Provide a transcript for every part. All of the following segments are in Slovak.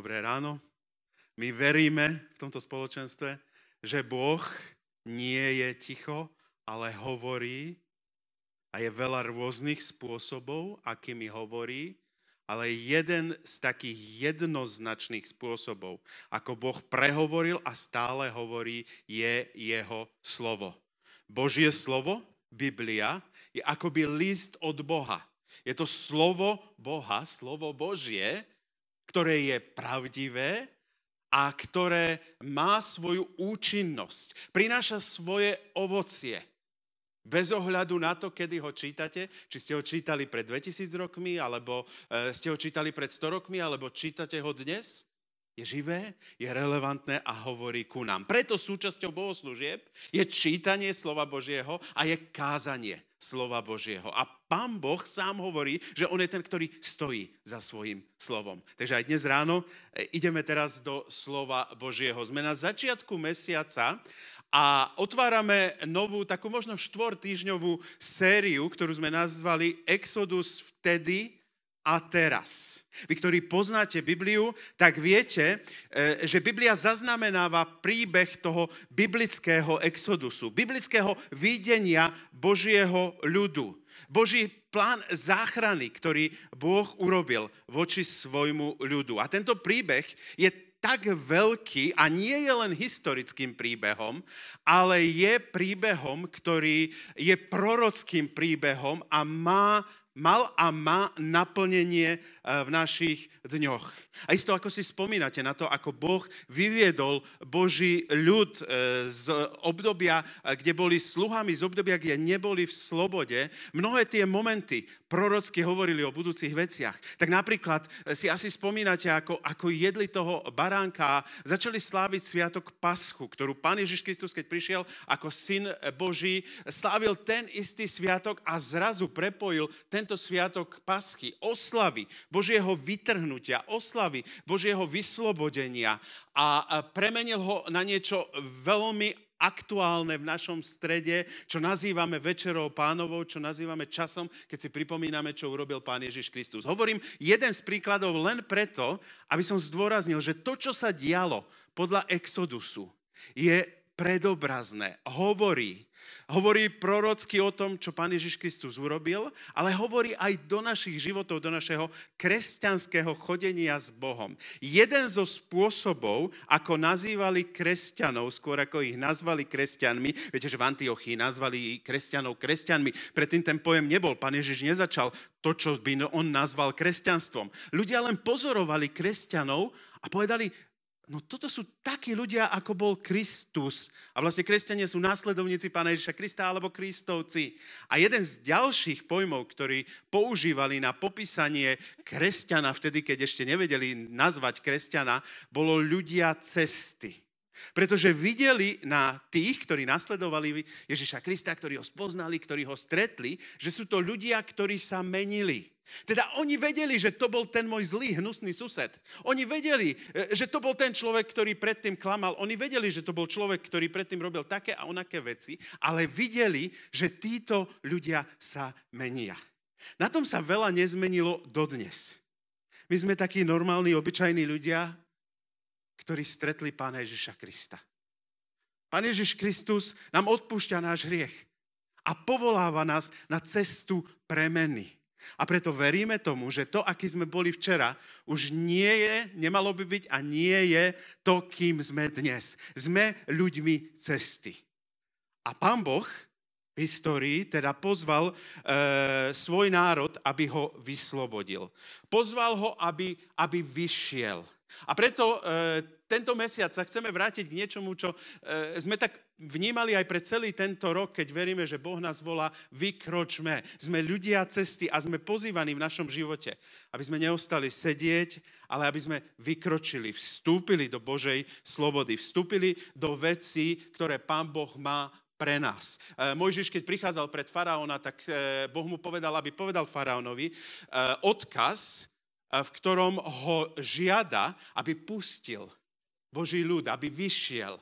Dobré ráno. My veríme v tomto spoločenstve, že Boh nie je ticho, ale hovorí a je veľa rôznych spôsobov, akými hovorí, ale jeden z takých jednoznačných spôsobov, ako Boh prehovoril a stále hovorí, je jeho slovo. Božie slovo, Biblia, je akoby list od Boha. Je to slovo Boha, slovo Božie, ktoré je pravdivé a ktoré má svoju účinnosť. Prináša svoje ovocie. Bez ohľadu na to, kedy ho čítate, či ste ho čítali pred 2000 rokmi, alebo e, ste ho čítali pred 100 rokmi, alebo čítate ho dnes, je živé, je relevantné a hovorí ku nám. Preto súčasťou bohoslúžieb je čítanie slova Božieho a je kázanie slova Božieho. A Pán Boh sám hovorí, že On je ten, ktorý stojí za svojim slovom. Takže aj dnes ráno e, ideme teraz do slova Božieho. Sme na začiatku mesiaca a otvárame novú, takú možno štvortýžňovú sériu, ktorú sme nazvali Exodus vtedy, a teraz. Vy, ktorí poznáte Bibliu, tak viete, e, že Biblia zaznamenáva príbeh toho biblického exodusu, biblického videnia Božieho ľudu. Boží plán záchrany, ktorý Boh urobil voči svojmu ľudu. A tento príbeh je tak veľký a nie je len historickým príbehom, ale je príbehom, ktorý je prorockým príbehom a má mal a má naplnenie e, v našich dňoch. A isto ako si spomínate na to, ako Boh vyviedol Boží ľud e, z obdobia, e, kde boli sluhami, z obdobia, kde neboli v slobode, mnohé tie momenty prorocky hovorili o budúcich veciach. Tak napríklad e, si asi spomínate, ako, ako jedli toho baránka a začali sláviť sviatok Paschu, ktorú pán Ježiš Kristus, keď prišiel ako syn Boží, slávil ten istý sviatok a zrazu prepojil tento sviatok Paschy, oslavy, Božieho vytrhnutia, oslavy, Božieho vyslobodenia a premenil ho na niečo veľmi aktuálne v našom strede, čo nazývame večerou pánovou, čo nazývame časom, keď si pripomíname, čo urobil pán Ježiš Kristus. Hovorím jeden z príkladov len preto, aby som zdôraznil, že to, čo sa dialo podľa Exodusu, je predobrazné. Hovorí. Hovorí prorocky o tom, čo Pán Ježiš Kristus urobil, ale hovorí aj do našich životov, do našeho kresťanského chodenia s Bohom. Jeden zo spôsobov, ako nazývali kresťanov, skôr ako ich nazvali kresťanmi, viete, že v Antiochii nazvali kresťanov kresťanmi, predtým ten pojem nebol, Pán Ježiš nezačal to, čo by on nazval kresťanstvom. Ľudia len pozorovali kresťanov a povedali, no toto sú takí ľudia, ako bol Kristus. A vlastne kresťania sú následovníci Pána Ježiša Krista alebo Kristovci. A jeden z ďalších pojmov, ktorý používali na popísanie kresťana vtedy, keď ešte nevedeli nazvať kresťana, bolo ľudia cesty. Pretože videli na tých, ktorí nasledovali Ježiša Krista, ktorí ho spoznali, ktorí ho stretli, že sú to ľudia, ktorí sa menili. Teda oni vedeli, že to bol ten môj zlý, hnusný sused. Oni vedeli, e, že to bol ten človek, ktorý predtým klamal. Oni vedeli, že to bol človek, ktorý predtým robil také a onaké veci, ale videli, že títo ľudia sa menia. Na tom sa veľa nezmenilo dodnes. My sme takí normálni, obyčajní ľudia, ktorí stretli Pána Ježiša Krista. Pán Ježiš Kristus nám odpúšťa náš hriech a povoláva nás na cestu premeny. A preto veríme tomu, že to, aký sme boli včera, už nie je, nemalo by byť a nie je to, kým sme dnes. Sme ľuďmi cesty. A pán Boh v histórii teda pozval e, svoj národ, aby ho vyslobodil. Pozval ho, aby, aby vyšiel a preto e, tento mesiac sa chceme vrátiť k niečomu, čo e, sme tak vnímali aj pre celý tento rok, keď veríme, že Boh nás volá, vykročme. Sme ľudia cesty a sme pozývaní v našom živote, aby sme neostali sedieť, ale aby sme vykročili, vstúpili do Božej slobody, vstúpili do vecí, ktoré Pán Boh má pre nás. E, Mojžiš, keď prichádzal pred faraóna, tak e, Boh mu povedal, aby povedal faraónovi e, odkaz, v ktorom ho žiada, aby pustil Boží ľud, aby vyšiel,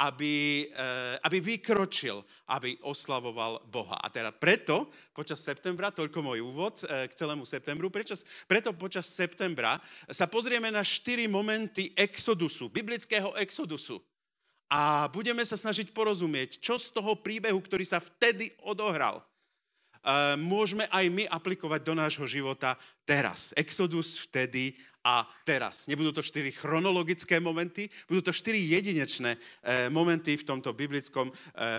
aby, e, aby vykročil, aby oslavoval Boha. A teda preto počas septembra, toľko môj úvod e, k celému septembru, prečas, preto počas septembra sa pozrieme na štyri momenty exodusu, biblického exodusu. A budeme sa snažiť porozumieť, čo z toho príbehu, ktorý sa vtedy odohral, môžeme aj my aplikovať do nášho života teraz. Exodus vtedy a teraz. Nebudú to štyri chronologické momenty, budú to štyri jedinečné e, momenty v tomto biblickom e,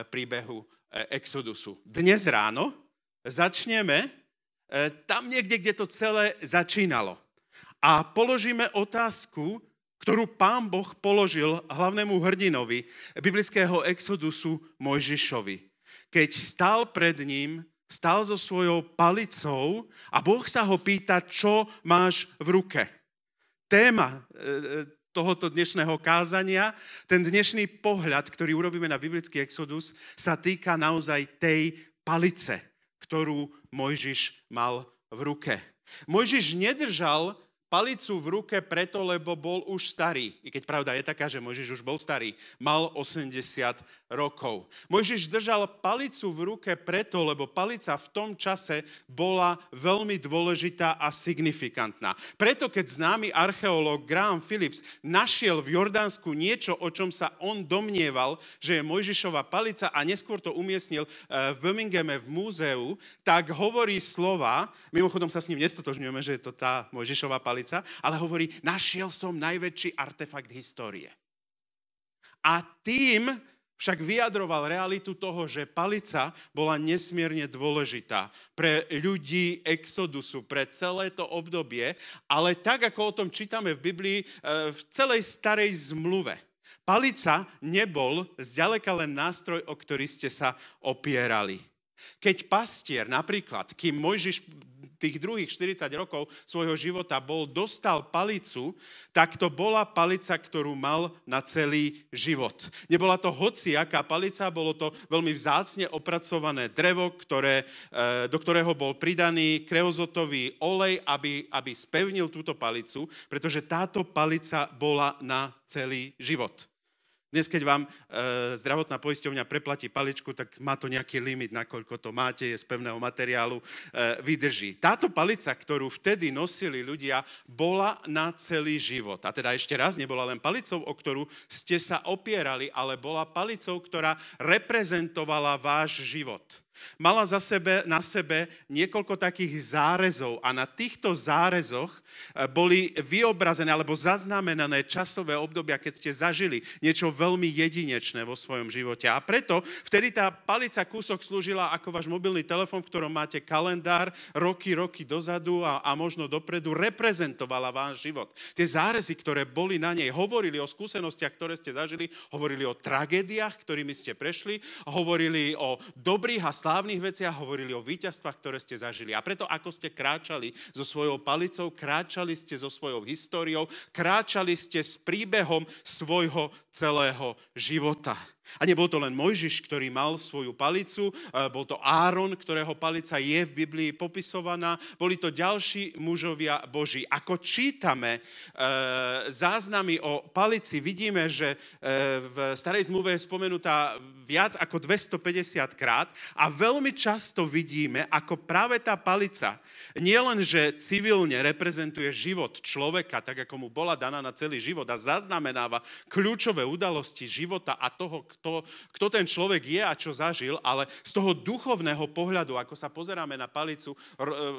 príbehu e, Exodusu. Dnes ráno začneme tam niekde, kde to celé začínalo. A položíme otázku, ktorú pán Boh položil hlavnému hrdinovi biblického exodusu Mojžišovi. Keď stál pred ním stal so svojou palicou a Boh sa ho pýta, čo máš v ruke. Téma e, e, tohoto dnešného kázania, ten dnešný pohľad, ktorý urobíme na biblický exodus, sa týka naozaj tej palice, ktorú Mojžiš mal v ruke. Mojžiš nedržal palicu v ruke preto, lebo bol už starý. I keď pravda je taká, že Mojžiš už bol starý. Mal 80 rokov. Mojžiš držal palicu v ruke preto, lebo palica v tom čase bola veľmi dôležitá a signifikantná. Preto, keď známy archeológ Graham Phillips našiel v Jordánsku niečo, o čom sa on domnieval, že je Mojžišova palica a neskôr to umiestnil eh, v Birminghame v múzeu, tak hovorí slova, mimochodom sa s ním nestotožňujeme, že je to tá Mojžišova palica, chváliť sa, ale hovorí, našiel som najväčší artefakt histórie. A tým však vyjadroval realitu toho, že palica bola nesmierne dôležitá pre ľudí exodusu, pre celé to obdobie, ale tak, ako o tom čítame v Biblii, e, v celej starej zmluve. Palica nebol zďaleka len nástroj, o ktorý ste sa opierali. Keď pastier, napríklad, kým Mojžiš tých druhých 40 rokov svojho života bol, dostal palicu, tak to bola palica, ktorú mal na celý život. Nebola to hociaká palica, bolo to veľmi vzácne opracované drevo, ktoré, e, do ktorého bol pridaný kreozotový olej, aby, aby spevnil túto palicu, pretože táto palica bola na celý život. Dnes, keď vám e, zdravotná poisťovňa preplatí paličku, tak má to nejaký limit, nakoľko to máte, je z pevného materiálu, e, vydrží. Táto palica, ktorú vtedy nosili ľudia, bola na celý život. A teda ešte raz, nebola len palicou, o ktorú ste sa opierali, ale bola palicou, ktorá reprezentovala váš život. Mala za sebe, na sebe niekoľko takých zárezov a na týchto zárezoch eh, boli vyobrazené alebo zaznamenané časové obdobia, keď ste zažili niečo veľmi jedinečné vo svojom živote. A preto vtedy tá palica kúsok slúžila ako váš mobilný telefon, v ktorom máte kalendár roky, roky dozadu a, a možno dopredu, reprezentovala váš život. Tie zárezy, ktoré boli na nej, hovorili o skúsenostiach, ktoré ste zažili, hovorili o tragédiách, ktorými ste prešli, hovorili o dobrých a slavných slávnych veciach, hovorili o víťazstvách, ktoré ste zažili. A preto, ako ste kráčali so svojou palicou, kráčali ste so svojou históriou, kráčali ste s príbehom svojho celého života. A nebol to len Mojžiš, ktorý mal svoju palicu, e, bol to Áron, ktorého palica je v Biblii popisovaná, boli to ďalší mužovia Boží. Ako čítame e, záznamy o palici, vidíme, že e, v Starej zmluve je spomenutá viac ako 250 krát a veľmi často vidíme, ako práve tá palica nielen, že civilne reprezentuje život človeka, tak ako mu bola daná na celý život a zaznamenáva kľúčové udalosti života a toho, kto, kto ten človek je a čo zažil, ale z toho duchovného pohľadu, ako sa pozeráme na palicu e,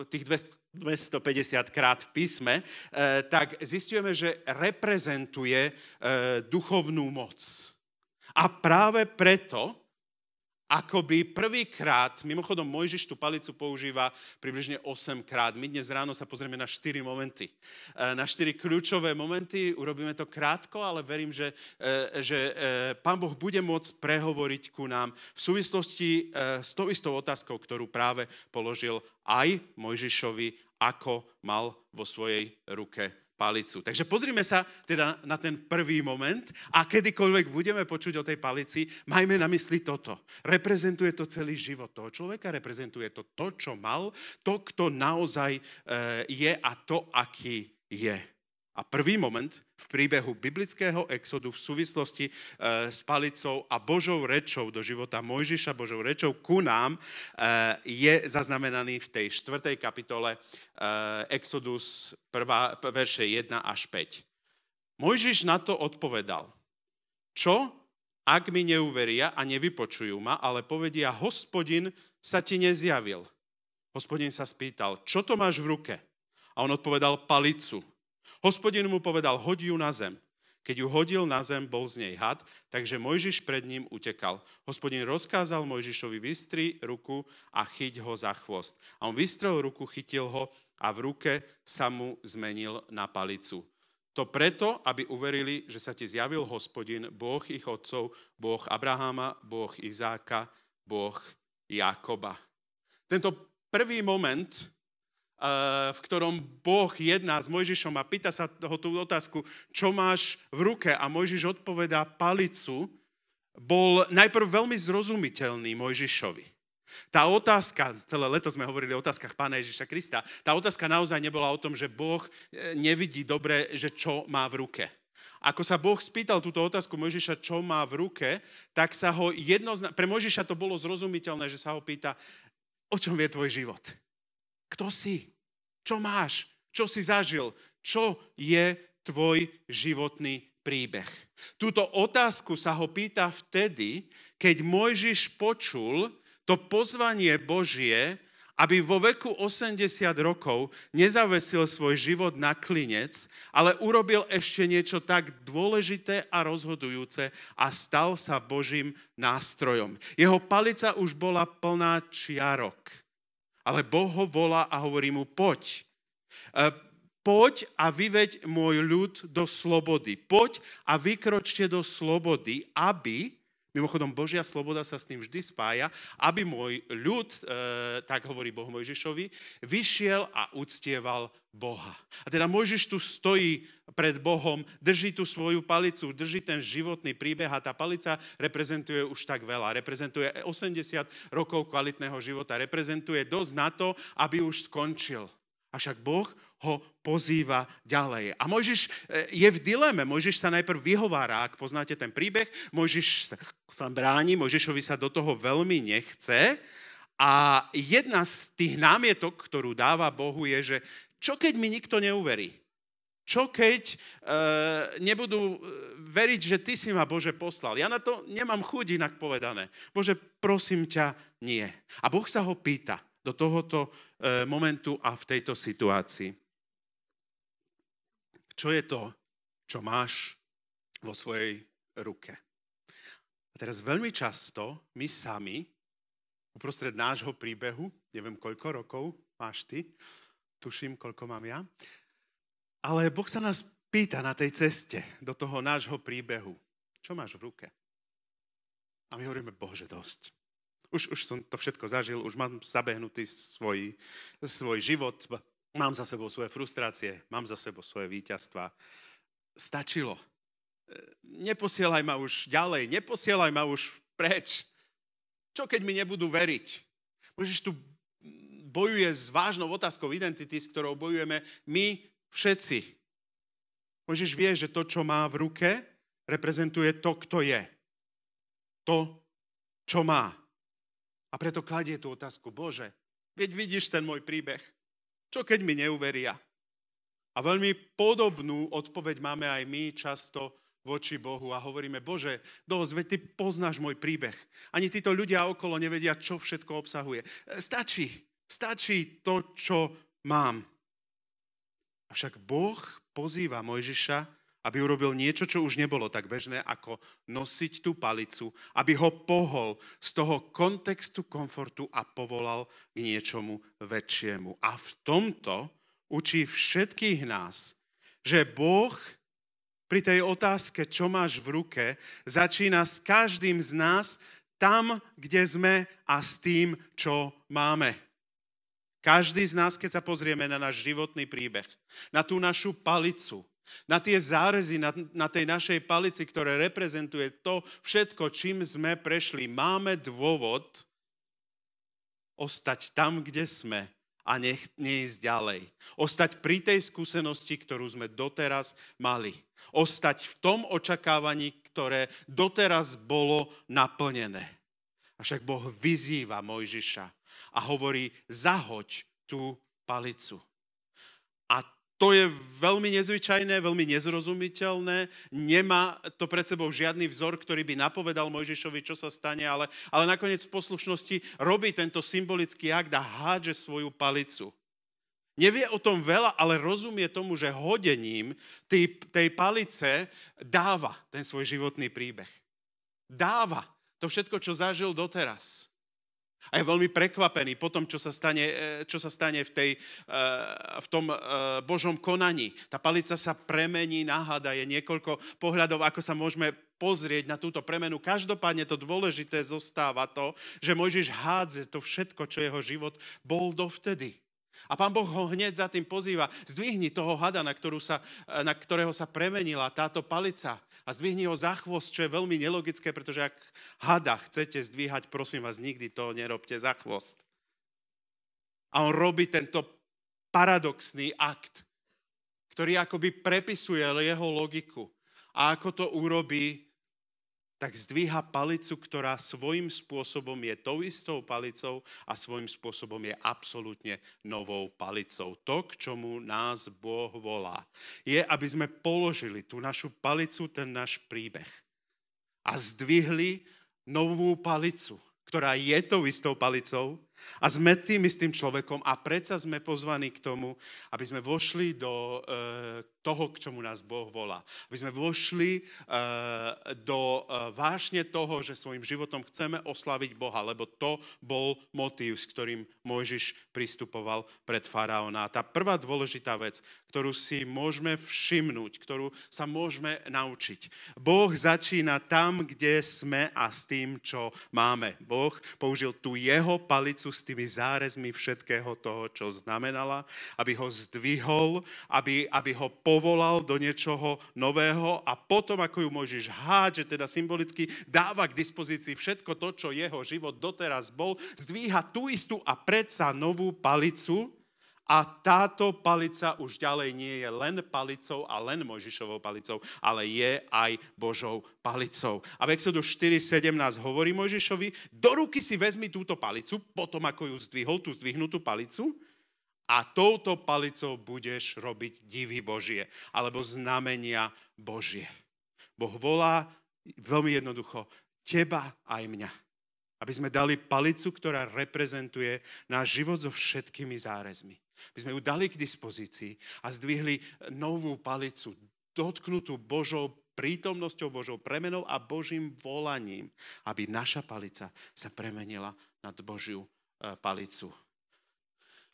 tých 250 krát v písme, e, tak zistujeme, že reprezentuje e, duchovnú moc. A práve preto akoby prvýkrát, mimochodom Mojžiš tú palicu používa približne 8 krát. My dnes ráno sa pozrieme na 4 momenty, e, na 4 kľúčové momenty, urobíme to krátko, ale verím, že, e, že e, Pán Boh bude môcť prehovoriť ku nám v súvislosti s tou istou otázkou, ktorú práve položil aj Mojžišovi, ako mal vo svojej ruke palicu. Takže pozrime sa teda na ten prvý moment a kedykoľvek budeme počuť o tej palici, majme na mysli toto. Reprezentuje to celý život toho človeka, reprezentuje to to, čo mal, to, kto naozaj e, je a to, aký je. A prvý moment v príbehu biblického exodu v súvislosti eh, s palicou a Božou rečou do života Mojžiša, Božou rečou ku nám, eh, je zaznamenaný v tej štvrtej kapitole eh, Exodus 1, verše 1 až 5. Mojžiš na to odpovedal. Čo, ak mi neuveria a nevypočujú ma, ale povedia, hospodin sa ti nezjavil. Hospodin sa spýtal, čo to máš v ruke? A on odpovedal, palicu. Hospodin mu povedal, hoď ju na zem. Keď ju hodil na zem, bol z nej had, takže Mojžiš pred ním utekal. Hospodin rozkázal Mojžišovi, vystri ruku a chyť ho za chvost. A on vystrel ruku, chytil ho a v ruke sa mu zmenil na palicu. To preto, aby uverili, že sa ti zjavil hospodin, Boh ich otcov, Boh Abraháma, Boh Izáka, Boh Jakoba. Tento prvý moment v ktorom Boh jedná s Mojžišom a pýta sa ho tú otázku, čo máš v ruke? A Mojžiš odpovedá palicu, bol najprv veľmi zrozumiteľný Mojžišovi. Tá otázka, celé leto sme hovorili o otázkach pána Ježiša Krista, tá otázka naozaj nebola o tom, že Boh e, nevidí dobre, že čo má v ruke. Ako sa Boh spýtal túto otázku Mojžiša, čo má v ruke, tak sa ho jednozna... Pre Mojžiša to bolo zrozumiteľné, že sa ho pýta, o čom je tvoj život? Kto si? Čo máš? Čo si zažil? Čo je tvoj životný príbeh? Túto otázku sa ho pýta vtedy, keď Mojžiš počul to pozvanie Božie, aby vo veku 80 rokov nezavesil svoj život na klinec, ale urobil ešte niečo tak dôležité a rozhodujúce a stal sa Božím nástrojom. Jeho palica už bola plná čiarok. Ale Boh ho volá a hovorí mu, poď. E, poď a vyveď môj ľud do slobody. Poď a vykročte do slobody, aby Mimochodom, Božia sloboda sa s tým vždy spája, aby môj ľud, e, tak hovorí Boh Mojžišovi, vyšiel a uctieval Boha. A teda Mojžiš tu stojí pred Bohom, drží tú svoju palicu, drží ten životný príbeh a tá palica reprezentuje už tak veľa. Reprezentuje 80 rokov kvalitného života, reprezentuje dosť na to, aby už skončil. Avšak Boh ho pozýva ďalej. A Mojžiš e, je v dileme. Mojžiš sa najprv vyhovára, ak poznáte ten príbeh. Mojžiš sa bráni, Mojžišovi sa do toho veľmi nechce. A jedna z tých námietok, ktorú dáva Bohu, je, že čo keď mi nikto neuverí? Čo keď e, nebudú e, veriť, že ty si ma Bože poslal? Ja na to nemám chuť inak povedané. Bože, prosím ťa, nie. A Boh sa ho pýta – do tohoto e, momentu a v tejto situácii. Čo je to, čo máš vo svojej ruke? A teraz veľmi často my sami, uprostred nášho príbehu, neviem koľko rokov máš ty, tuším, koľko mám ja, ale Boh sa nás pýta na tej ceste do toho nášho príbehu, čo máš v ruke? A my hovoríme, Bože, dosť už, už som to všetko zažil, už mám zabehnutý svoj, svoj život, mám za sebou svoje frustrácie, mám za sebou svoje víťazstva. Stačilo. Neposielaj ma už ďalej, neposielaj ma už preč. Čo keď mi nebudú veriť? Môžeš tu bojuje s vážnou otázkou identity, s ktorou bojujeme my všetci. Mojžiš vie, že to, čo má v ruke, reprezentuje to, kto je. To, čo má. A preto kladie tú otázku, Bože, veď vidíš ten môj príbeh, čo keď mi neuveria? A veľmi podobnú odpoveď máme aj my často voči Bohu a hovoríme, Bože, dosť, veď ty poznáš môj príbeh. Ani títo ľudia okolo nevedia, čo všetko obsahuje. Stačí, stačí to, čo mám. Avšak Boh pozýva Mojžiša, aby urobil niečo, čo už nebolo tak bežné, ako nosiť tú palicu, aby ho pohol z toho kontextu komfortu a povolal k niečomu väčšiemu. A v tomto učí všetkých nás, že Boh pri tej otázke, čo máš v ruke, začína s každým z nás tam, kde sme a s tým, čo máme. Každý z nás, keď sa pozrieme na náš životný príbeh, na tú našu palicu, na tie zárezy na, na tej našej palici, ktoré reprezentuje to všetko, čím sme prešli, máme dôvod ostať tam, kde sme a nech, neísť ďalej. Ostať pri tej skúsenosti, ktorú sme doteraz mali. Ostať v tom očakávaní, ktoré doteraz bolo naplnené. Avšak Boh vyzýva Mojžiša a hovorí, zahoď tú palicu. A to je veľmi nezvyčajné, veľmi nezrozumiteľné, nemá to pred sebou žiadny vzor, ktorý by napovedal Mojžišovi, čo sa stane, ale, ale nakoniec v poslušnosti robí tento symbolický akt a hádže svoju palicu. Nevie o tom veľa, ale rozumie tomu, že hodením tej, tej palice dáva ten svoj životný príbeh. Dáva to všetko, čo zažil doteraz. A je veľmi prekvapený po tom, čo sa stane, e, čo sa stane v, tej, e, v tom e, Božom konaní. Tá palica sa premení, náhada je niekoľko pohľadov, ako sa môžeme pozrieť na túto premenu. Každopádne to dôležité zostáva to, že Mojžiš hádze to všetko, čo jeho život bol dovtedy. A pán Boh ho hneď za tým pozýva. Zdvihni toho hada, na, sa, na ktorého sa premenila táto palica a zdvihni ho za chvost, čo je veľmi nelogické, pretože ak hada chcete zdvíhať, prosím vás, nikdy to nerobte za chvost. A on robí tento paradoxný akt, ktorý akoby prepisuje jeho logiku. A ako to urobí, tak zdvíha palicu, ktorá svojím spôsobom je tou istou palicou a svojím spôsobom je absolútne novou palicou. To, k čomu nás Boh volá, je, aby sme položili tú našu palicu, ten náš príbeh a zdvihli novú palicu, ktorá je tou istou palicou, a sme tým istým človekom a predsa sme pozvaní k tomu, aby sme vošli do e, toho, k čomu nás Boh volá. Aby sme vošli e, do e, vášne toho, že svojim životom chceme oslaviť Boha, lebo to bol motív, s ktorým Mojžiš pristupoval pred faraóna. A tá prvá dôležitá vec, ktorú si môžeme všimnúť, ktorú sa môžeme naučiť. Boh začína tam, kde sme a s tým, čo máme. Boh použil tú jeho palicu s tými zárezmi všetkého toho, čo znamenala, aby ho zdvihol, aby, aby ho povolal do niečoho nového a potom, ako ju háť, že teda symbolicky dáva k dispozícii všetko to, čo jeho život doteraz bol, zdvíha tú istú a predsa novú palicu, a táto palica už ďalej nie je len palicou a len Mojžišovou palicou, ale je aj Božou palicou. A v Exodu 4.17 hovorí Mojžišovi, do ruky si vezmi túto palicu, potom ako ju zdvihol, tú zdvihnutú palicu, a touto palicou budeš robiť divy Božie, alebo znamenia Božie. Boh volá veľmi jednoducho teba aj mňa. Aby sme dali palicu, ktorá reprezentuje náš život so všetkými zárezmi. My sme ju dali k dispozícii a zdvihli novú palicu, dotknutú Božou prítomnosťou, Božou premenou a Božím volaním, aby naša palica sa premenila nad Božiu e, palicu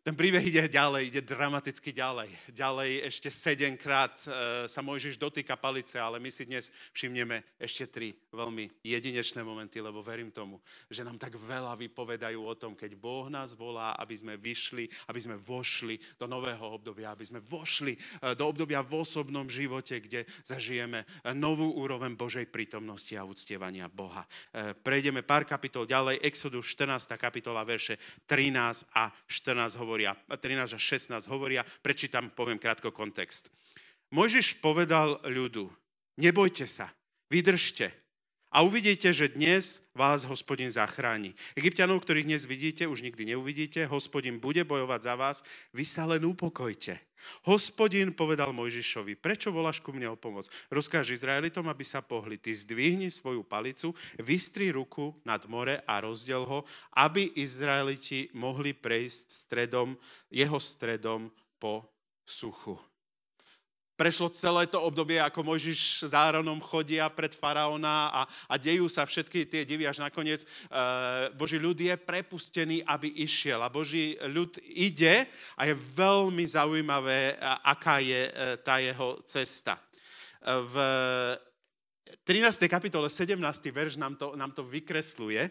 ten príbeh ide ďalej, ide dramaticky ďalej. Ďalej ešte sedemkrát e, sa Mojžiš dotýka palice, ale my si dnes všimneme ešte tri veľmi jedinečné momenty, lebo verím tomu, že nám tak veľa vypovedajú o tom, keď Boh nás volá, aby sme vyšli, aby sme vošli do nového obdobia, aby sme vošli e, do obdobia v osobnom živote, kde zažijeme novú úroveň Božej prítomnosti a uctievania Boha. E, prejdeme pár kapitol ďalej, Exodus 14. kapitola, verše 13 a 14 hovorí, hovoria, 13 až 16 hovoria, prečítam, poviem krátko kontext. Mojžiš povedal ľudu, nebojte sa, vydržte, a uvidíte, že dnes vás hospodin zachráni. Egyptianov, ktorých dnes vidíte, už nikdy neuvidíte. Hospodin bude bojovať za vás. Vy sa len upokojte. Hospodin povedal Mojžišovi, prečo voláš ku mne o pomoc? Rozkáž Izraelitom, aby sa pohli. Ty zdvihni svoju palicu, vystri ruku nad more a rozdiel ho, aby Izraeliti mohli prejsť stredom, jeho stredom po suchu. Prešlo celé to obdobie, ako Mojžiš s Áronom chodia pred faraóna a, a dejú sa všetky tie divy, až nakoniec e, Boží ľud je prepustený, aby išiel. A Boží ľud ide a je veľmi zaujímavé, aká je e, tá jeho cesta. E, v 13. kapitole 17. verš nám to, nám to vykresluje, e,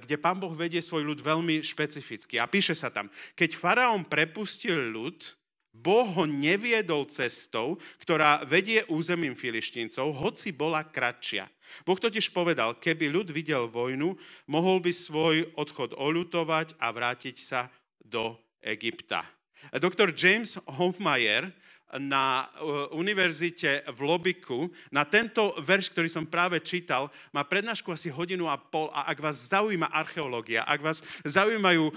kde pán Boh vedie svoj ľud veľmi špecificky. A píše sa tam, keď faraón prepustil ľud, Boh ho neviedol cestou, ktorá vedie územím Filištíncov, hoci bola kratšia. Boh totiž povedal, keby ľud videl vojnu, mohol by svoj odchod oľutovať a vrátiť sa do Egypta. Doktor James Hofmeyer na e, univerzite v Lobiku. Na tento verš, ktorý som práve čítal, má prednášku asi hodinu a pol a ak vás zaujíma archeológia, ak vás zaujímajú e,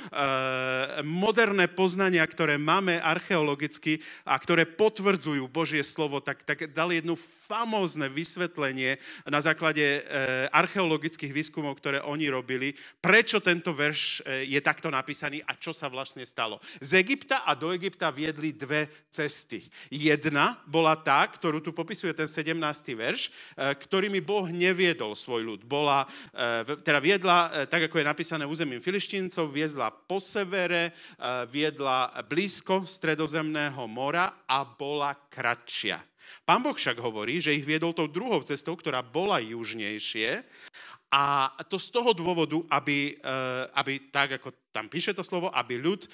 moderné poznania, ktoré máme archeologicky a ktoré potvrdzujú Božie slovo, tak, tak dali jednu famózne vysvetlenie na základe eh, archeologických výskumov, ktoré oni robili, prečo tento verš eh, je takto napísaný a čo sa vlastne stalo. Z Egypta a do Egypta viedli dve cesty. Jedna bola tá, ktorú tu popisuje ten 17. verš, eh, ktorými Boh neviedol svoj ľud. Bola, teda viedla, tak ako je napísané územím filištíncov, viedla po severe, viedla blízko stredozemného mora a bola kratšia. Pán Boh však hovorí, že ich viedol tou druhou cestou, ktorá bola južnejšie a to z toho dôvodu, aby, eh, aby tak, ako tam píše to slovo, aby ľud e,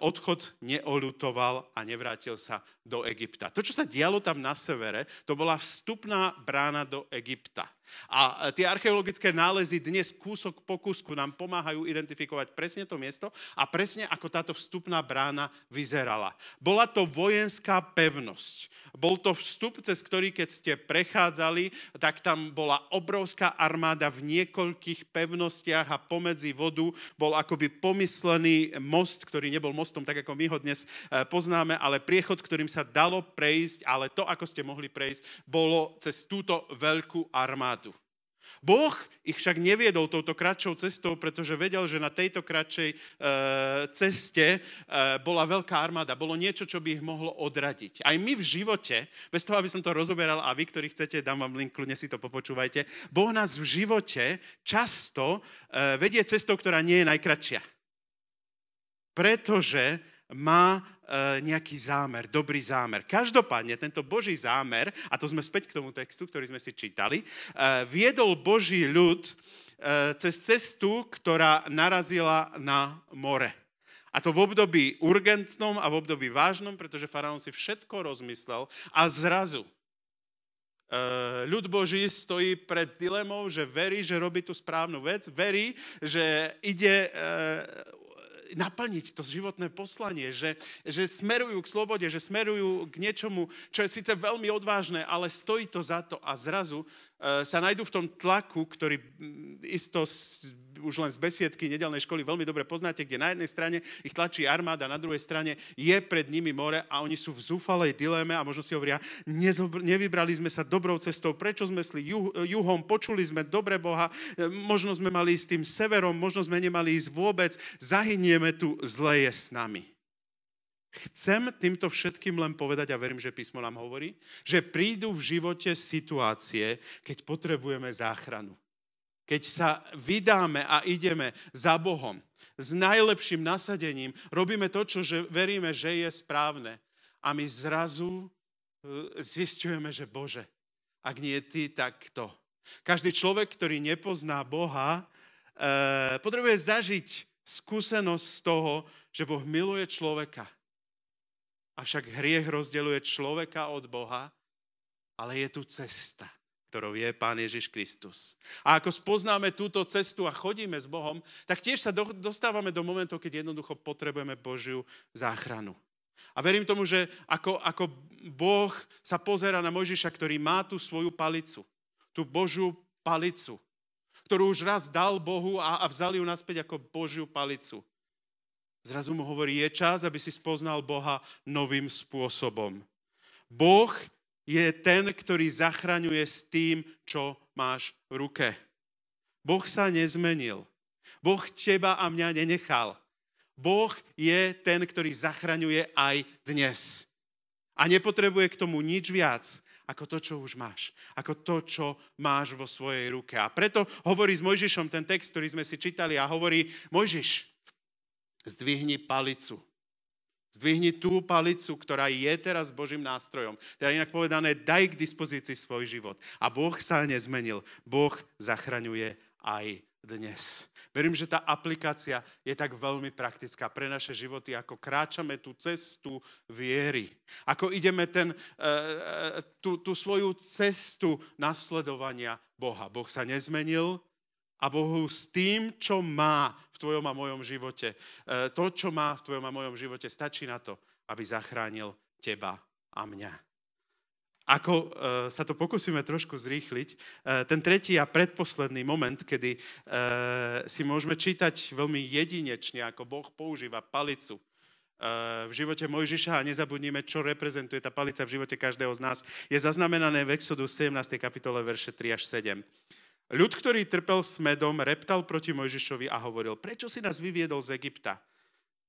odchod neolutoval a nevrátil sa do Egypta. To, čo sa dialo tam na severe, to bola vstupná brána do Egypta. A e, tie archeologické nálezy dnes kúsok po kúsku nám pomáhajú identifikovať presne to miesto a presne ako táto vstupná brána vyzerala. Bola to vojenská pevnosť. Bol to vstup, cez ktorý keď ste prechádzali, tak tam bola obrovská armáda v niekoľkých pevnostiach a pomedzi vodu bol akoby pomyslený most, ktorý nebol mostom, tak ako my ho dnes e, poznáme, ale priechod, ktorým sa dalo prejsť, ale to, ako ste mohli prejsť, bolo cez túto veľkú armádu. Boh ich však neviedol touto kratšou cestou, pretože vedel, že na tejto kratšej e, ceste e, bola veľká armáda, bolo niečo, čo by ich mohlo odradiť. Aj my v živote, bez toho, aby som to rozoberal a vy, ktorí chcete, dám vám link, kľudne si to popočúvajte, Boh nás v živote často e, vedie cestou, ktorá nie je najkračšia. Pretože má e, nejaký zámer, dobrý zámer. Každopádne tento Boží zámer, a to sme späť k tomu textu, ktorý sme si čítali, e, viedol Boží ľud e, cez cestu, ktorá narazila na more. A to v období urgentnom a v období vážnom, pretože faraón si všetko rozmyslel a zrazu ľud Boží stojí pred dilemou, že verí, že robí tú správnu vec, verí, že ide naplniť to životné poslanie, že, že smerujú k slobode, že smerujú k niečomu, čo je síce veľmi odvážne, ale stojí to za to a zrazu Eh, sa nájdú v tom tlaku, ktorý mm, isto už len z besiedky nedelnej školy veľmi dobre poznáte, kde na jednej strane ich tlačí armáda, na druhej strane je pred nimi more a oni sú v zúfalej dileme a možno si hovoria, nevybrali sme sa dobrou cestou, prečo sme sli juh, juhom, počuli sme dobre Boha, eh, možno sme mali ísť tým severom, možno sme nemali ísť vôbec, zahynieme tu, zle je s nami. Chcem týmto všetkým len povedať, a verím, že písmo nám hovorí, že prídu v živote situácie, keď potrebujeme záchranu. Keď sa vydáme a ideme za Bohom s najlepším nasadením, robíme to, čo že veríme, že je správne. A my zrazu e, zistujeme, že Bože, ak nie ty, tak kto? Každý človek, ktorý nepozná Boha, e, potrebuje zažiť skúsenosť z toho, že Boh miluje človeka Avšak hriech rozdeluje človeka od Boha, ale je tu cesta, ktorou je Pán Ježiš Kristus. A ako spoznáme túto cestu a chodíme s Bohom, tak tiež sa do, dostávame do momentov, keď jednoducho potrebujeme Božiu záchranu. A verím tomu, že ako, ako Boh sa pozera na Mojžiša, ktorý má tú svoju palicu, tú Božiu palicu, ktorú už raz dal Bohu a, a vzali ju naspäť ako Božiu palicu. Zrazu mu hovorí, je čas, aby si spoznal Boha novým spôsobom. Boh je ten, ktorý zachraňuje s tým, čo máš v ruke. Boh sa nezmenil. Boh teba a mňa nenechal. Boh je ten, ktorý zachraňuje aj dnes. A nepotrebuje k tomu nič viac ako to, čo už máš. Ako to, čo máš vo svojej ruke. A preto hovorí s Mojžišom ten text, ktorý sme si čítali a hovorí, Mojžiš, Zdvihni palicu. Zdvihni tú palicu, ktorá je teraz Božím nástrojom. Teda inak povedané, daj k dispozícii svoj život. A Boh sa nezmenil. Boh zachraňuje aj dnes. Verím, že tá aplikácia je tak veľmi praktická pre naše životy, ako kráčame tú cestu viery, ako ideme ten, tú, e, e, tú svoju cestu nasledovania Boha. Boh sa nezmenil, a Bohu s tým, čo má v tvojom a mojom živote. E, to, čo má v tvojom a mojom živote, stačí na to, aby zachránil teba a mňa. Ako e, sa to pokúsime trošku zrýchliť, e, ten tretí a predposledný moment, kedy si môžeme čítať veľmi jedinečne, ako Boh používa palicu v živote Mojžiša a nezabudnime, čo reprezentuje tá palica v živote každého z nás, je zaznamenané v Exodu 17. kapitole verše 3 až 7. Ľud, ktorý trpel s medom, reptal proti Mojžišovi a hovoril, prečo si nás vyviedol z Egypta?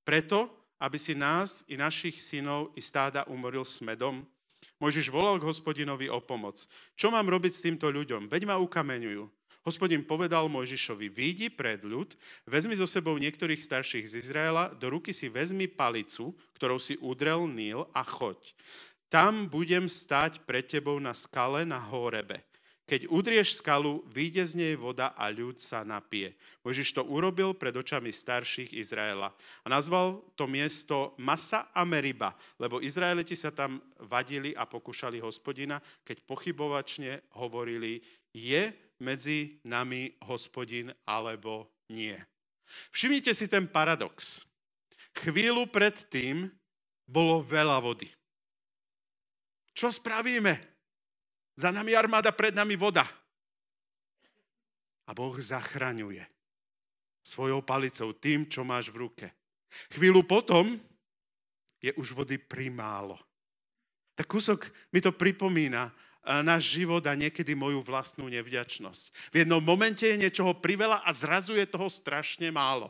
Preto, aby si nás i našich synov i stáda umoril s medom? Mojžiš volal k hospodinovi o pomoc. Čo mám robiť s týmto ľuďom? Veď ma ukameňujú. Hospodin povedal Mojžišovi, výjdi pred ľud, vezmi so sebou niektorých starších z Izraela, do ruky si vezmi palicu, ktorou si udrel Níl a choď. Tam budem stáť pred tebou na skale na Horebe. Keď udrieš skalu, vyjde z nej voda a ľud sa napije. Mojžiš to urobil pred očami starších Izraela. A nazval to miesto Masa a Meriba, lebo Izraeliti sa tam vadili a pokúšali hospodina, keď pochybovačne hovorili, je medzi nami hospodin alebo nie. Všimnite si ten paradox. Chvíľu predtým bolo veľa vody. Čo spravíme? Za nami armáda, pred nami voda. A Boh zachraňuje svojou palicou tým, čo máš v ruke. Chvíľu potom je už vody primálo. Tak kúsok mi to pripomína náš život a niekedy moju vlastnú nevďačnosť. V jednom momente je niečoho priveľa a zrazu je toho strašne málo.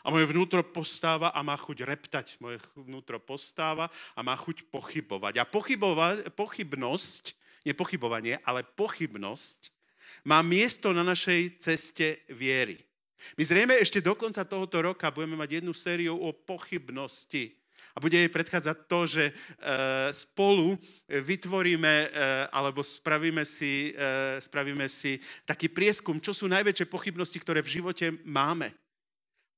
A moje vnútro postáva a má chuť reptať. Moje vnútro postáva a má chuť pochybovať. A pochybovať, pochybnosť Nepochybovanie, pochybovanie, ale pochybnosť má miesto na našej ceste viery. My zrejme ešte do konca tohoto roka budeme mať jednu sériu o pochybnosti. A bude jej predchádzať to, že e, spolu vytvoríme e, alebo spravíme si, e, spravíme si taký prieskum, čo sú najväčšie pochybnosti, ktoré v živote máme.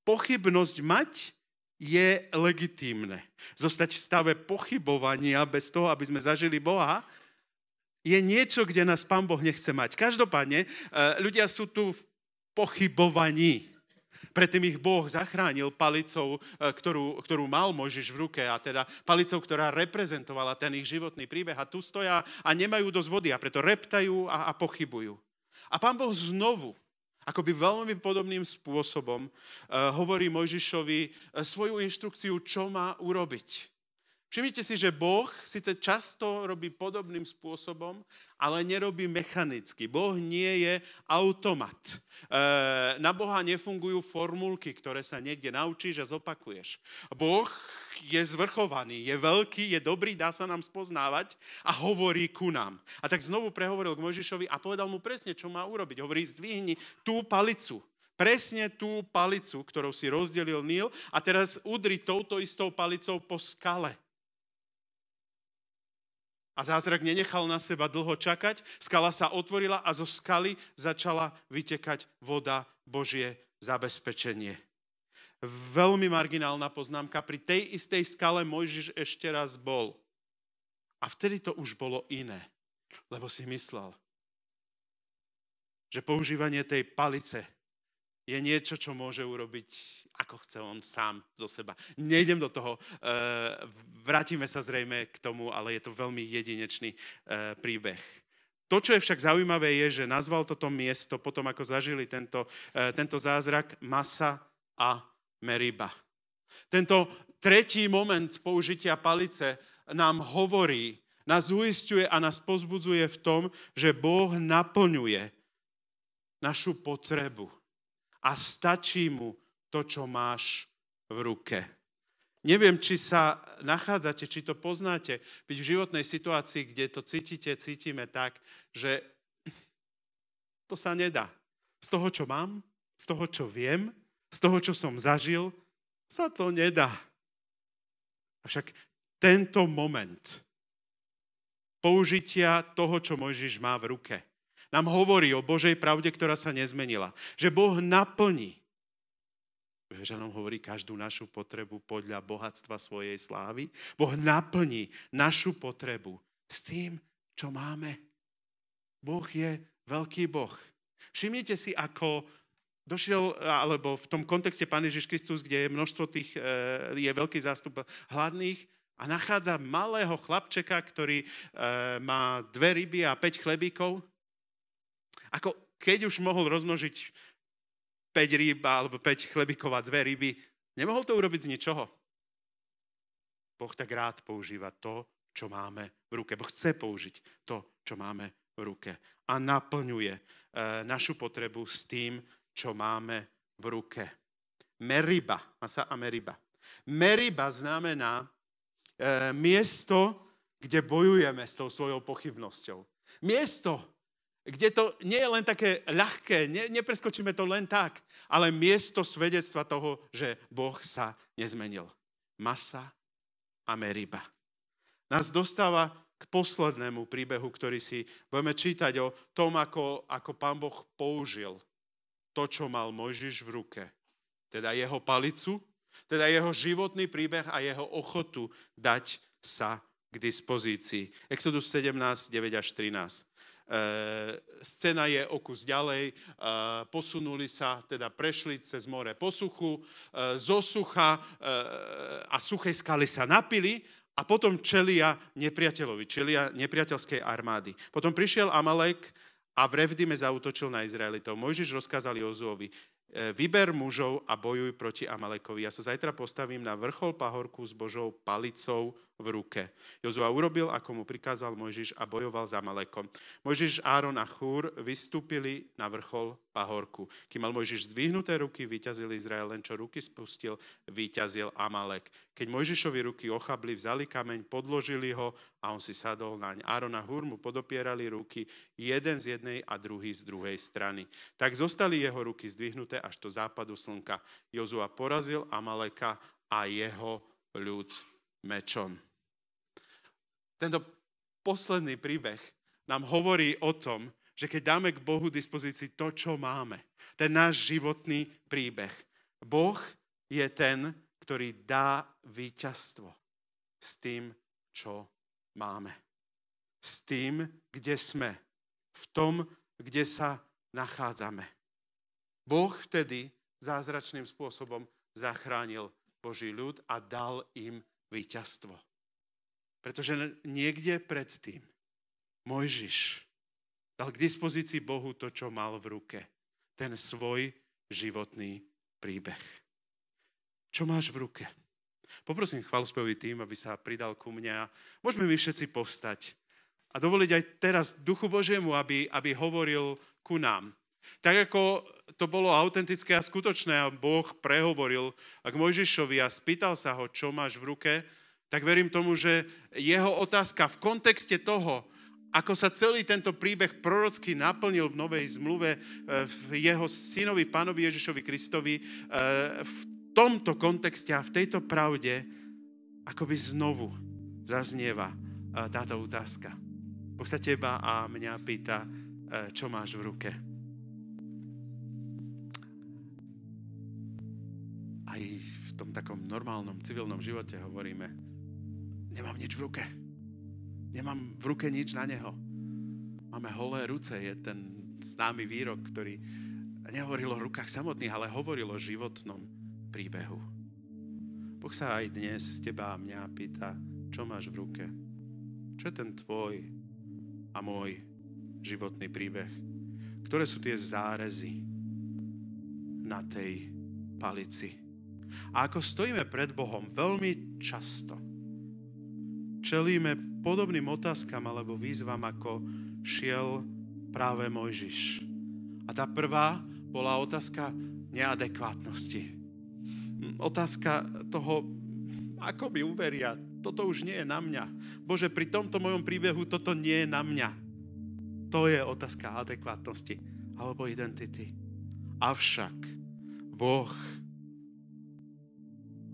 Pochybnosť mať je legitímne. Zostať v stave pochybovania bez toho, aby sme zažili Boha, je niečo, kde nás Pán Boh nechce mať. Každopádne, eh, ľudia sú tu v pochybovaní. Predtým ich Boh zachránil palicou, eh, ktorú, ktorú mal Mojžiš v ruke, a teda palicou, ktorá reprezentovala ten ich životný príbeh. A tu stoja a nemajú dosť vody a preto reptajú a, a pochybujú. A pán Boh znovu, akoby veľmi podobným spôsobom, uh, hovorí Možišovi svoju inštrukciu, čo má urobiť. Všimnite si, že Boh síce často robí podobným spôsobom, ale nerobí mechanicky. Boh nie je automat. E, na Boha nefungujú formulky, ktoré sa niekde naučíš a zopakuješ. Boh je zvrchovaný, je veľký, je dobrý, dá sa nám spoznávať a hovorí ku nám. A tak znovu prehovoril k Mojžišovi a povedal mu presne, čo má urobiť. Hovorí, zdvihni tú palicu presne tú palicu, ktorou si rozdelil Níl a teraz udri touto istou palicou po skale. A zázrak nenechal na seba dlho čakať, skala sa otvorila a zo skaly začala vytekať voda Božie zabezpečenie. Veľmi marginálna poznámka, pri tej istej skale Mojžiš ešte raz bol. A vtedy to už bolo iné, lebo si myslel, že používanie tej palice je niečo, čo môže urobiť, ako chce on sám zo seba. Nejdem do toho, eh, vrátime sa zrejme k tomu, ale je to veľmi jedinečný eh, príbeh. To, čo je však zaujímavé, je, že nazval toto miesto, potom ako zažili tento, eh, tento zázrak, Masa a Meriba. Tento tretí moment použitia palice nám hovorí, nás uistuje a nás pozbudzuje v tom, že Boh naplňuje našu potrebu a stačí mu to, čo máš v ruke. Neviem, či sa nachádzate, či to poznáte, byť v životnej situácii, kde to cítite, cítime tak, že to sa nedá. Z toho, čo mám, z toho, čo viem, z toho, čo som zažil, sa to nedá. Avšak tento moment použitia toho, čo Mojžiš má v ruke – nám hovorí o Božej pravde, ktorá sa nezmenila. Že Boh naplní. nám hovorí každú našu potrebu podľa bohatstva svojej slávy. Boh naplní našu potrebu s tým, čo máme. Boh je veľký Boh. Všimnite si, ako došiel, alebo v tom kontexte Pane Ježiš Kristus, kde je množstvo tých, e, je veľký zástup hladných, a nachádza malého chlapčeka, ktorý e, má dve ryby a päť chlebíkov ako keď už mohol rozmnožiť 5 rýb alebo 5 chlebíkov a 2 ryby, nemohol to urobiť z ničoho. Boh tak rád používa to, čo máme v ruke. Boh chce použiť to, čo máme v ruke. A naplňuje e, našu potrebu s tým, čo máme v ruke. Meriba, masa a meriba. Meriba znamená e, miesto, kde bojujeme s tou svojou pochybnosťou. Miesto, kde to nie je len také ľahké, ne, nepreskočíme to len tak, ale miesto svedectva toho, že Boh sa nezmenil. Masa a meriba. Nás dostáva k poslednému príbehu, ktorý si budeme čítať o tom, ako, ako pán Boh použil to, čo mal Mojžiš v ruke. Teda jeho palicu, teda jeho životný príbeh a jeho ochotu dať sa k dispozícii. Exodus 17, 9 až 13. Eh, scéna je o kus ďalej, eh, posunuli sa, teda prešli cez more posuchu, eh, zo sucha a suchej skaly sa napili a potom čelia nepriateľovi, čelia nepriateľskej armády. Potom prišiel Amalek a v Revdime zautočil na Izraelitov. Mojžiš rozkázal Jozuovi, vyber mužov a bojuj proti Amalekovi. Ja sa zajtra postavím na vrchol pahorku s Božou palicou v ruke. Jozua urobil, ako mu prikázal Mojžiš a bojoval za Malekom. Mojžiš, Áron a Chúr vystúpili na vrchol pahorku. Kým mal Mojžiš zdvihnuté ruky, vyťazil Izrael, len čo ruky spustil, vyťazil Amalek. Keď Mojžišovi ruky ochabli, vzali kameň, podložili ho a on si sadol naň. Áron a Chúr mu podopierali ruky, jeden z jednej a druhý z druhej strany. Tak zostali jeho ruky zdvihnuté až do západu slnka. Jozua porazil Amaleka a jeho ľud mečom. Tento posledný príbeh nám hovorí o tom, že keď dáme k Bohu dispozícii to, čo máme, ten náš životný príbeh. Boh je ten, ktorý dá víťazstvo s tým, čo máme. S tým, kde sme. V tom, kde sa nachádzame. Boh vtedy zázračným spôsobom zachránil Boží ľud a dal im víťazstvo. Pretože niekde predtým Mojžiš dal k dispozícii Bohu to, čo mal v ruke. Ten svoj životný príbeh. Čo máš v ruke? Poprosím chvalospevý tým, aby sa pridal ku mňa. Môžeme my všetci povstať a dovoliť aj teraz Duchu Božiemu, aby, aby hovoril ku nám. Tak ako to bolo autentické a skutočné a Boh prehovoril a k Mojžišovi a spýtal sa ho, čo máš v ruke, tak verím tomu, že jeho otázka v kontexte toho, ako sa celý tento príbeh prorocky naplnil v Novej zmluve e, v jeho synovi, pánovi Ježišovi Kristovi, e, v tomto kontexte a v tejto pravde akoby znovu zaznieva e, táto otázka. Boh sa teba a mňa pýta, čo máš v ruke. tom takom normálnom civilnom živote hovoríme, nemám nič v ruke. Nemám v ruke nič na neho. Máme holé ruce, je ten známy výrok, ktorý nehovoril o rukách samotných, ale hovoril o životnom príbehu. Boh sa aj dnes teba a mňa pýta, čo máš v ruke? Čo je ten tvoj a môj životný príbeh? Ktoré sú tie zárezy na tej palici? A ako stojíme pred Bohom veľmi často, čelíme podobným otázkam alebo výzvam, ako šiel práve Mojžiš. A tá prvá bola otázka neadekvátnosti. Otázka toho, ako mi uveria, toto už nie je na mňa. Bože, pri tomto mojom príbehu toto nie je na mňa. To je otázka adekvátnosti alebo identity. Avšak Boh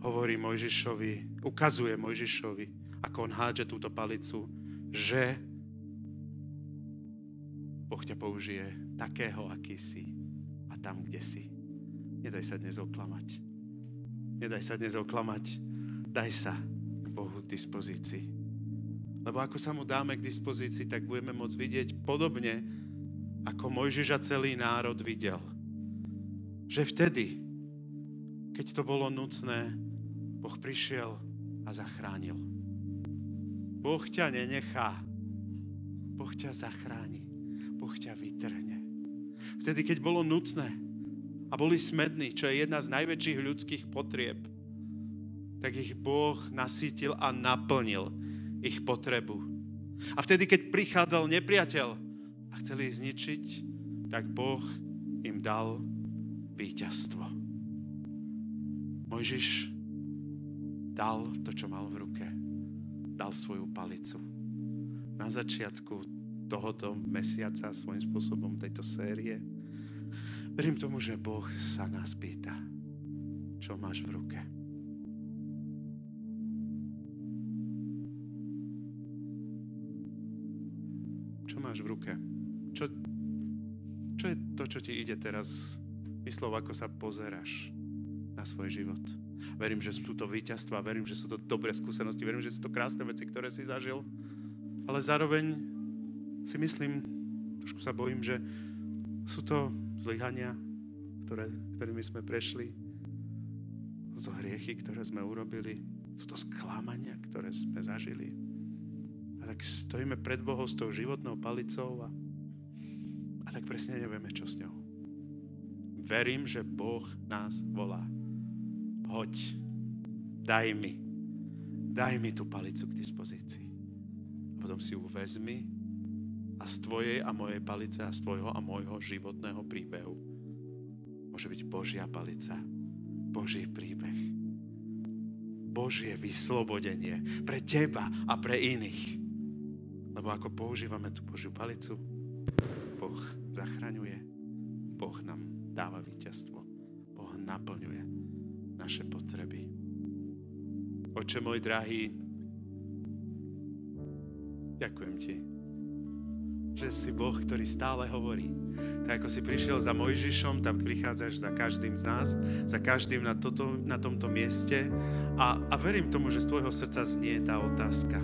hovorí Mojžišovi, ukazuje Mojžišovi, ako on hádže túto palicu, že Boh ťa použije takého, aký si a tam, kde si. Nedaj sa dnes oklamať. Nedaj sa dnes oklamať. Daj sa k Bohu k dispozícii. Lebo ako sa mu dáme k dispozícii, tak budeme môcť vidieť podobne, ako Mojžiša celý národ videl. Že vtedy, keď to bolo nutné, Boh prišiel a zachránil. Boh ťa nenechá. Boh ťa zachráni. Boh ťa vytrhne. Vtedy, keď bolo nutné a boli smední, čo je jedna z najväčších ľudských potrieb, tak ich Boh nasítil a naplnil ich potrebu. A vtedy, keď prichádzal nepriateľ a chceli ich zničiť, tak Boh im dal víťazstvo. Mojžiš dal to, čo mal v ruke. Dal svoju palicu. Na začiatku tohoto mesiaca, svojím spôsobom tejto série, verím tomu, že Boh sa nás pýta, čo máš v ruke. Čo máš v ruke? Čo, čo je to, čo ti ide teraz? Myslov, ako sa pozeráš na svoj život. Verím, že sú to víťazstva, verím, že sú to dobré skúsenosti, verím, že sú to krásne veci, ktoré si zažil. Ale zároveň si myslím, trošku sa bojím, že sú to zlyhania, ktoré, ktorými sme prešli. Sú to hriechy, ktoré sme urobili. Sú to sklamania, ktoré sme zažili. A tak stojíme pred Bohom s tou životnou palicou a, a tak presne nevieme, čo s ňou. Verím, že Boh nás volá hoď, daj mi, daj mi tú palicu k dispozícii. A potom si ju vezmi a z tvojej a mojej palice a z tvojho a môjho životného príbehu môže byť Božia palica, Boží príbeh, Božie vyslobodenie pre teba a pre iných. Lebo ako používame tú Božiu palicu, Boh zachraňuje, Boh nám dáva víťazstvo, Boh naplňuje naše potreby. Oče môj drahý, ďakujem ti, že si Boh, ktorý stále hovorí. Tak ako si prišiel za Mojžišom, tam prichádzaš za každým z nás, za každým na, toto, na tomto mieste a, a verím tomu, že z tvojho srdca znie tá otázka.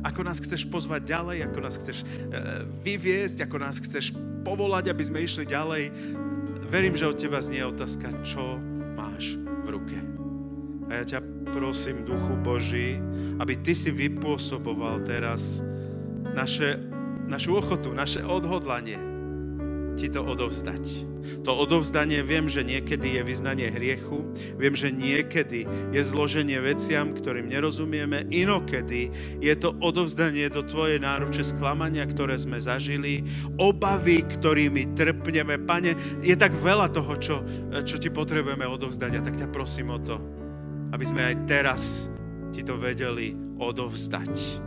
Ako nás chceš pozvať ďalej, ako nás chceš e, e vyviesť, ako nás chceš povolať, aby sme išli ďalej. Verím, že od teba znie otázka, čo ruke. A ja ťa prosím, Duchu Boží, aby Ty si vypôsoboval teraz naše, našu ochotu, naše odhodlanie, ti to odovzdať. To odovzdanie viem, že niekedy je vyznanie hriechu, viem, že niekedy je zloženie veciam, ktorým nerozumieme, inokedy je to odovzdanie do Tvojej náruče sklamania, ktoré sme zažili, obavy, ktorými trpneme. Pane, je tak veľa toho, čo, čo Ti potrebujeme odovzdať a tak ťa prosím o to, aby sme aj teraz Ti to vedeli odovzdať.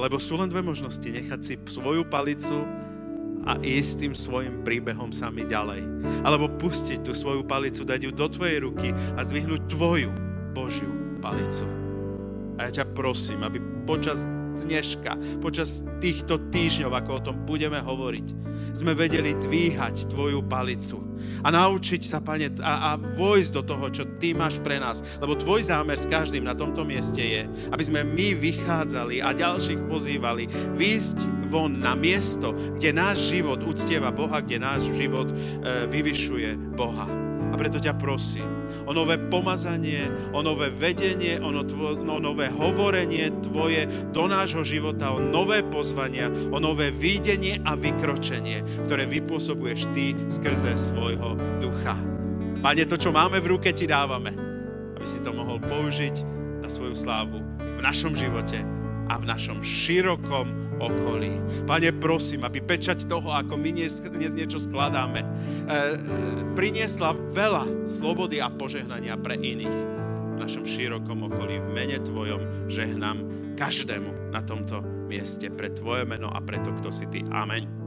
Lebo sú len dve možnosti, nechať si svoju palicu a ísť tým svojim príbehom sami ďalej. Alebo pustiť tú svoju palicu, dať ju do tvojej ruky a zvihnúť tvoju Božiu palicu. A ja ťa prosím, aby počas dneška, počas týchto týždňov, ako o tom budeme hovoriť, sme vedeli dvíhať Tvoju palicu a naučiť sa, Pane, a, a vojsť do toho, čo Ty máš pre nás. Lebo Tvoj zámer s každým na tomto mieste je, aby sme my vychádzali a ďalších pozývali výsť von na miesto, kde náš život uctieva Boha, kde náš život e, vyvyšuje Boha. A preto ťa prosím o nové pomazanie, o nové vedenie, o, no tvo, o no, nové hovorenie Tvoje do nášho života, o nové pozvania, o nové videnie a vykročenie, ktoré vypôsobuješ Ty skrze svojho ducha. Pane, to, čo máme v ruke, Ti dávame, aby si to mohol použiť na svoju slávu v našom živote a v našom širokom okolí. Pane, prosím, aby pečať toho, ako my dnes, dnes niečo skladáme, e, priniesla veľa slobody a požehnania pre iných v našom širokom okolí. V mene Tvojom žehnám každému na tomto mieste pre Tvoje meno a pre to, kto si Ty. Amen.